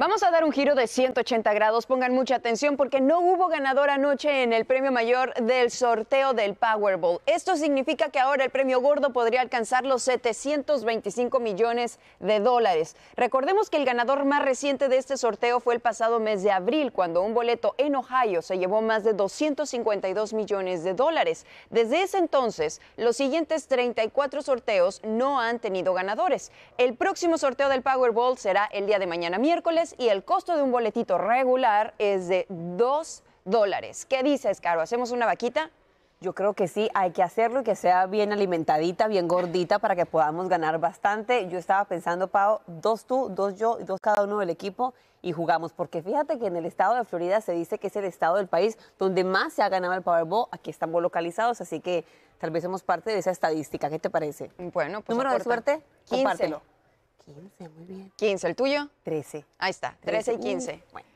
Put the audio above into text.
Vamos a dar un giro de 180 grados. Pongan mucha atención porque no hubo ganador anoche en el premio mayor del sorteo del Powerball. Esto significa que ahora el premio gordo podría alcanzar los 725 millones de dólares. Recordemos que el ganador más reciente de este sorteo fue el pasado mes de abril, cuando un boleto en Ohio se llevó más de 252 millones de dólares. Desde ese entonces, los siguientes 34 sorteos no han tenido ganadores. El próximo sorteo del Powerball será el día de mañana miércoles y el costo de un boletito regular es de 2 dólares. ¿Qué dices, Caro? ¿Hacemos una vaquita? Yo creo que sí, hay que hacerlo y que sea bien alimentadita, bien gordita para que podamos ganar bastante. Yo estaba pensando, Pau, dos tú, dos yo y dos cada uno del equipo y jugamos, porque fíjate que en el estado de Florida se dice que es el estado del país donde más se ha ganado el Powerball. Aquí estamos localizados, así que tal vez somos parte de esa estadística. ¿Qué te parece? Bueno, pues. Número de suerte, 15. Compártelo. 15, muy bien. 15, ¿el tuyo? 13. Ahí está, 13, y 15. bueno.